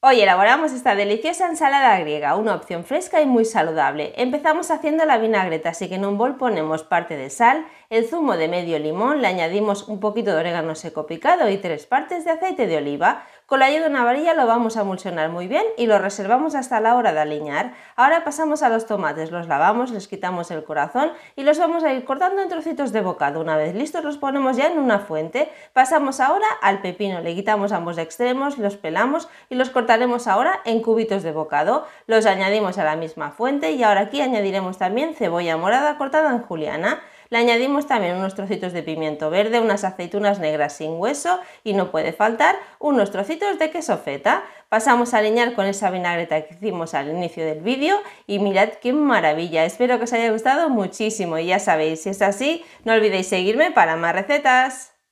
Hoy elaboramos esta deliciosa ensalada griega, una opción fresca y muy saludable. Empezamos haciendo la vinagreta, así que en un bol ponemos parte de sal, el zumo de medio limón, le añadimos un poquito de orégano seco picado y tres partes de aceite de oliva. Con la ayuda de una varilla lo vamos a emulsionar muy bien y lo reservamos hasta la hora de aliñar. Ahora pasamos a los tomates, los lavamos, les quitamos el corazón y los vamos a ir cortando en trocitos de bocado. Una vez listos los ponemos ya en una fuente. Pasamos ahora al pepino, le quitamos ambos extremos, los pelamos y los cortaremos ahora en cubitos de bocado. Los añadimos a la misma fuente y ahora aquí añadiremos también cebolla morada cortada en juliana. Le añadimos también unos trocitos de pimiento verde, unas aceitunas negras sin hueso y no puede faltar unos trocitos de queso feta. Pasamos a aliñar con esa vinagreta que hicimos al inicio del vídeo y mirad qué maravilla. Espero que os haya gustado muchísimo y ya sabéis, si es así, no olvidéis seguirme para más recetas.